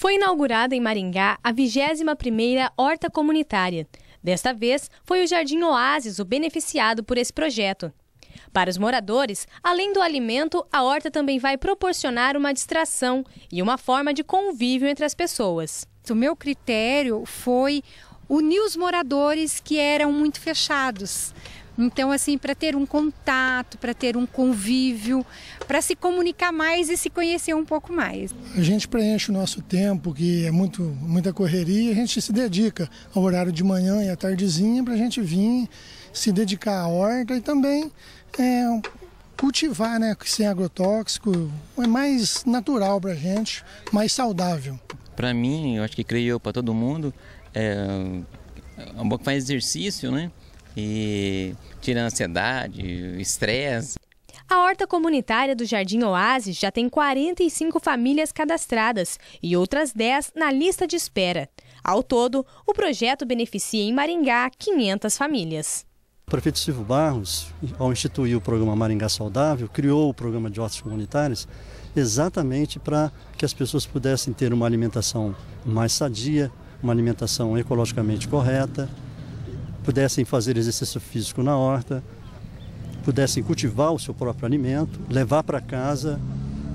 Foi inaugurada em Maringá a 21ª Horta Comunitária. Desta vez, foi o Jardim Oásis o beneficiado por esse projeto. Para os moradores, além do alimento, a horta também vai proporcionar uma distração e uma forma de convívio entre as pessoas. O meu critério foi unir os moradores que eram muito fechados. Então, assim, para ter um contato, para ter um convívio, para se comunicar mais e se conhecer um pouco mais. A gente preenche o nosso tempo, que é muito, muita correria, a gente se dedica ao horário de manhã e à tardezinha para a gente vir se dedicar à horta e também é, cultivar, né, sem agrotóxico, é mais natural para a gente, mais saudável. Para mim, eu acho que creio para todo mundo, é, é bom que faz exercício, né? e tira a ansiedade, o estresse. A horta comunitária do Jardim Oásis já tem 45 famílias cadastradas e outras 10 na lista de espera. Ao todo, o projeto beneficia em Maringá 500 famílias. O prefeito Silvio Barros, ao instituir o programa Maringá Saudável, criou o programa de hortas comunitárias exatamente para que as pessoas pudessem ter uma alimentação mais sadia, uma alimentação ecologicamente correta, pudessem fazer exercício físico na horta, pudessem cultivar o seu próprio alimento, levar para casa,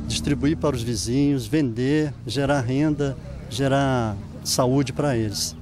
distribuir para os vizinhos, vender, gerar renda, gerar saúde para eles.